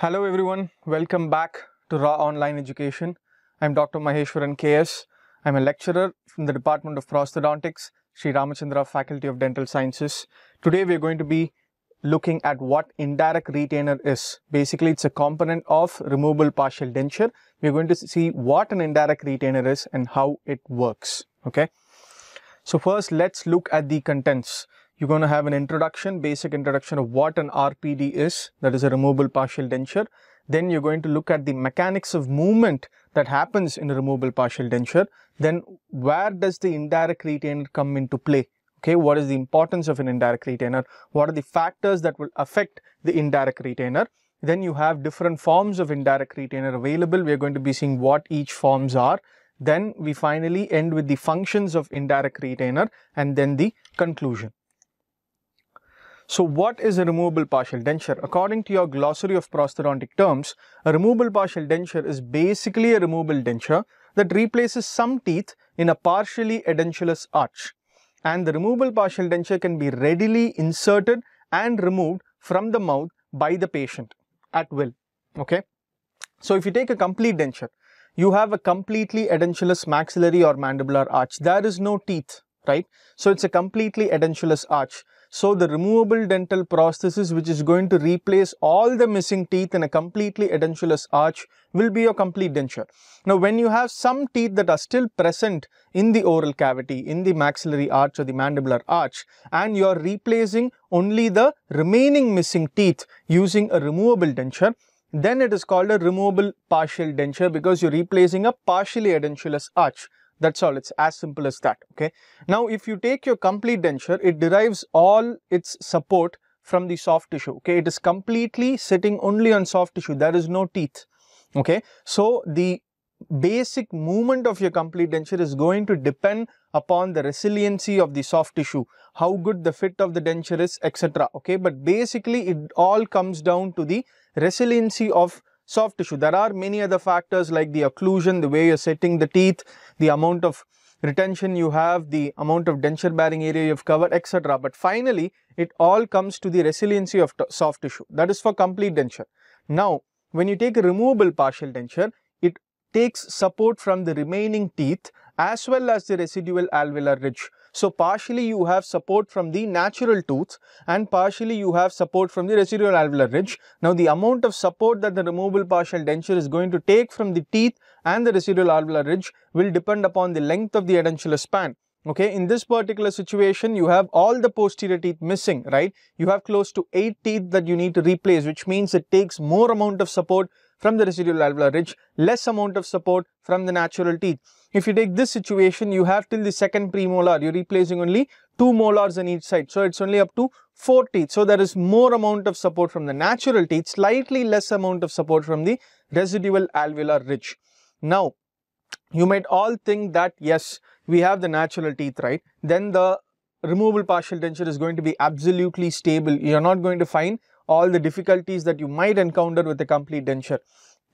Hello everyone, welcome back to Raw Online Education. I'm Dr. Maheshwaran KS. I'm a lecturer from the Department of Prosthodontics, Sri Ramachandra Faculty of Dental Sciences. Today we're going to be looking at what indirect retainer is. Basically, it's a component of removable partial denture. We're going to see what an indirect retainer is and how it works, okay? So first, let's look at the contents. You're going to have an introduction, basic introduction of what an RPD is, that is a removable partial denture. Then you're going to look at the mechanics of movement that happens in a removable partial denture. Then where does the indirect retainer come into play? Okay, what is the importance of an indirect retainer? What are the factors that will affect the indirect retainer? Then you have different forms of indirect retainer available. We are going to be seeing what each forms are. Then we finally end with the functions of indirect retainer and then the conclusion. So what is a removable partial denture? According to your glossary of prosthodontic terms, a removable partial denture is basically a removable denture that replaces some teeth in a partially edentulous arch. And the removable partial denture can be readily inserted and removed from the mouth by the patient at will. Okay. So if you take a complete denture, you have a completely edentulous maxillary or mandibular arch. There is no teeth, right? So it's a completely edentulous arch. So the removable dental prosthesis which is going to replace all the missing teeth in a completely edentulous arch will be your complete denture. Now when you have some teeth that are still present in the oral cavity, in the maxillary arch or the mandibular arch and you are replacing only the remaining missing teeth using a removable denture, then it is called a removable partial denture because you're replacing a partially edentulous arch. That's all. It's as simple as that. Okay. Now, if you take your complete denture, it derives all its support from the soft tissue. Okay. It is completely sitting only on soft tissue. There is no teeth. Okay. So, the basic movement of your complete denture is going to depend upon the resiliency of the soft tissue, how good the fit of the denture is, etc. Okay. But basically, it all comes down to the resiliency of soft tissue. There are many other factors like the occlusion, the way you're setting the teeth, the amount of retention you have, the amount of denture bearing area you've covered, etc. But finally, it all comes to the resiliency of soft tissue. That is for complete denture. Now, when you take a removable partial denture, it takes support from the remaining teeth as well as the residual alveolar ridge. So partially you have support from the natural tooth and partially you have support from the residual alveolar ridge. Now the amount of support that the removable partial denture is going to take from the teeth and the residual alveolar ridge will depend upon the length of the edentulous span. Okay, in this particular situation, you have all the posterior teeth missing, right? You have close to 8 teeth that you need to replace, which means it takes more amount of support from the residual alveolar ridge, less amount of support from the natural teeth. If you take this situation, you have till the second premolar, you're replacing only 2 molars on each side. So it's only up to 4 teeth. So there is more amount of support from the natural teeth, slightly less amount of support from the residual alveolar ridge. Now, you might all think that yes, we have the natural teeth, right? Then the removal partial denture is going to be absolutely stable. You're not going to find all the difficulties that you might encounter with a complete denture.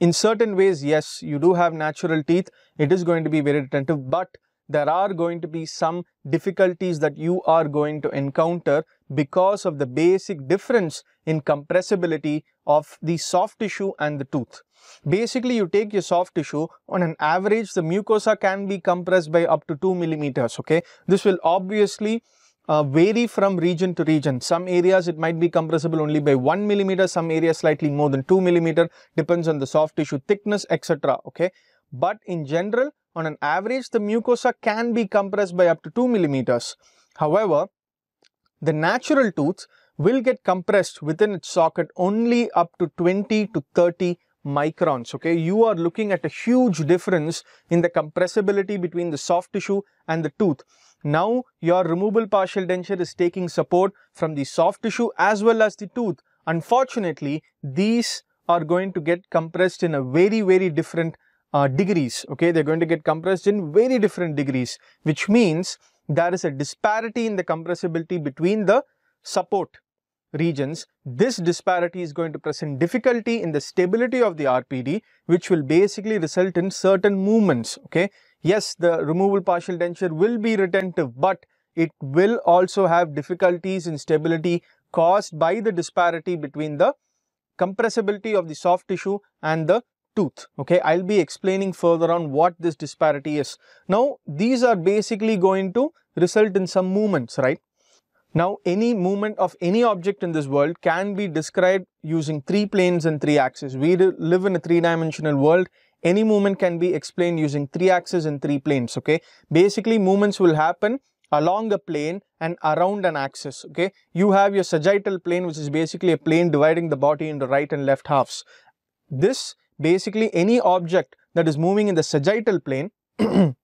In certain ways, yes, you do have natural teeth. It is going to be very retentive, but there are going to be some difficulties that you are going to encounter because of the basic difference in compressibility of the soft tissue and the tooth. Basically, you take your soft tissue, on an average, the mucosa can be compressed by up to 2 millimeters, okay? This will obviously uh, vary from region to region. Some areas it might be compressible only by 1 millimeter, some areas slightly more than 2 millimeter, depends on the soft tissue thickness, etc. Okay. But in general, on an average, the mucosa can be compressed by up to 2 millimeters. However, the natural tooth will get compressed within its socket only up to 20 to 30 microns okay you are looking at a huge difference in the compressibility between the soft tissue and the tooth now your removable partial denture is taking support from the soft tissue as well as the tooth. Unfortunately, these are going to get compressed in a very, very different uh, degrees. Okay, they're going to get compressed in very different degrees, which means there is a disparity in the compressibility between the support regions. This disparity is going to present difficulty in the stability of the RPD, which will basically result in certain movements. Okay, yes, the removal partial denture will be retentive, but it will also have difficulties in stability caused by the disparity between the compressibility of the soft tissue and the tooth. Okay, I'll be explaining further on what this disparity is. Now, these are basically going to result in some movements, right? Now, any movement of any object in this world can be described using three planes and three axes. We live in a three-dimensional world any movement can be explained using three axes and three planes okay basically movements will happen along a plane and around an axis okay you have your sagittal plane which is basically a plane dividing the body into right and left halves this basically any object that is moving in the sagittal plane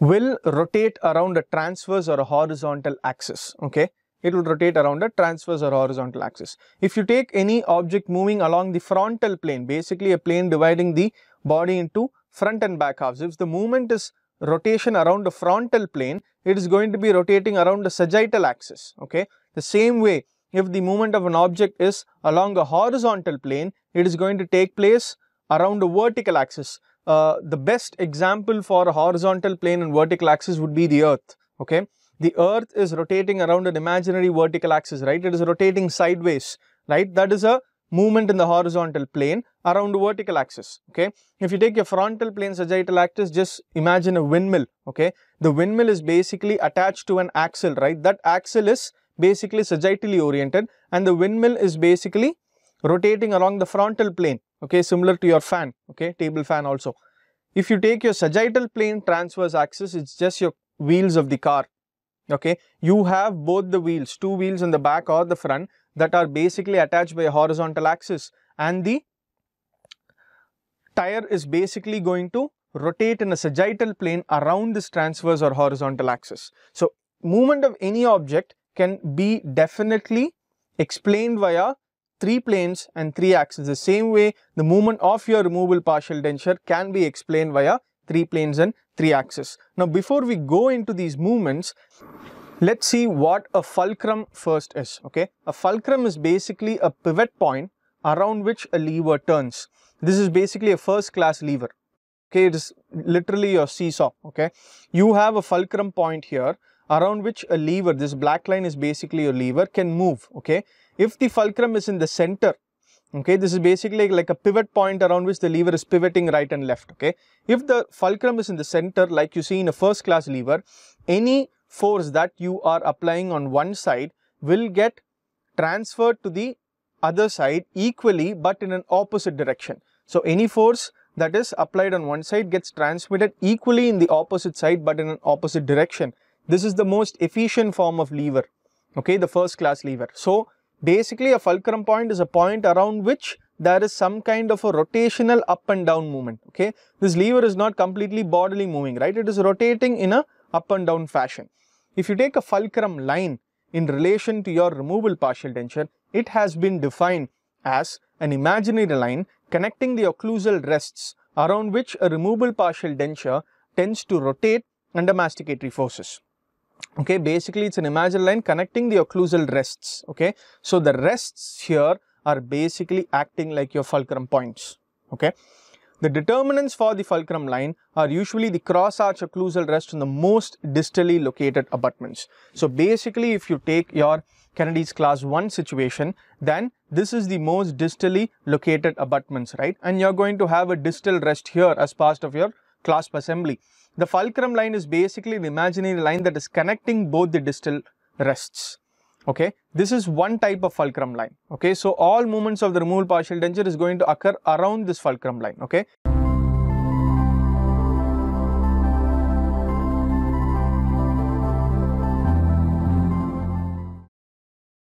will rotate around a transverse or a horizontal axis okay it will rotate around a transverse or horizontal axis. If you take any object moving along the frontal plane, basically a plane dividing the body into front and back halves. If the movement is rotation around the frontal plane, it is going to be rotating around the sagittal axis, okay. The same way, if the movement of an object is along a horizontal plane, it is going to take place around a vertical axis. Uh, the best example for a horizontal plane and vertical axis would be the earth, okay. The earth is rotating around an imaginary vertical axis, right. It is rotating sideways, right. That is a movement in the horizontal plane around vertical axis, okay. If you take your frontal plane sagittal axis, just imagine a windmill, okay. The windmill is basically attached to an axle, right. That axle is basically sagittally oriented and the windmill is basically rotating along the frontal plane, okay, similar to your fan, okay, table fan also. If you take your sagittal plane transverse axis, it's just your wheels of the car, okay you have both the wheels two wheels in the back or the front that are basically attached by a horizontal axis and the tire is basically going to rotate in a sagittal plane around this transverse or horizontal axis so movement of any object can be definitely explained via three planes and three axes the same way the movement of your removable partial denture can be explained via three planes and 3 axis. Now before we go into these movements, let's see what a fulcrum first is, okay? A fulcrum is basically a pivot point around which a lever turns. This is basically a first class lever, okay? It is literally your seesaw, okay? You have a fulcrum point here around which a lever, this black line is basically your lever, can move, okay? If the fulcrum is in the center okay this is basically like a pivot point around which the lever is pivoting right and left okay if the fulcrum is in the center like you see in a first class lever any force that you are applying on one side will get transferred to the other side equally but in an opposite direction so any force that is applied on one side gets transmitted equally in the opposite side but in an opposite direction this is the most efficient form of lever okay the first class lever so Basically, a fulcrum point is a point around which there is some kind of a rotational up and down movement, okay. This lever is not completely bodily moving, right? It is rotating in a up and down fashion. If you take a fulcrum line in relation to your removal partial denture, it has been defined as an imaginary line connecting the occlusal rests around which a removal partial denture tends to rotate under masticatory forces okay basically it's an imaginary line connecting the occlusal rests okay so the rests here are basically acting like your fulcrum points okay the determinants for the fulcrum line are usually the cross arch occlusal rest in the most distally located abutments so basically if you take your Kennedy's class 1 situation then this is the most distally located abutments right and you're going to have a distal rest here as part of your clasp assembly the fulcrum line is basically the imaginary line that is connecting both the distal rests. Okay, this is one type of fulcrum line. Okay, so all movements of the removal partial denture is going to occur around this fulcrum line. Okay.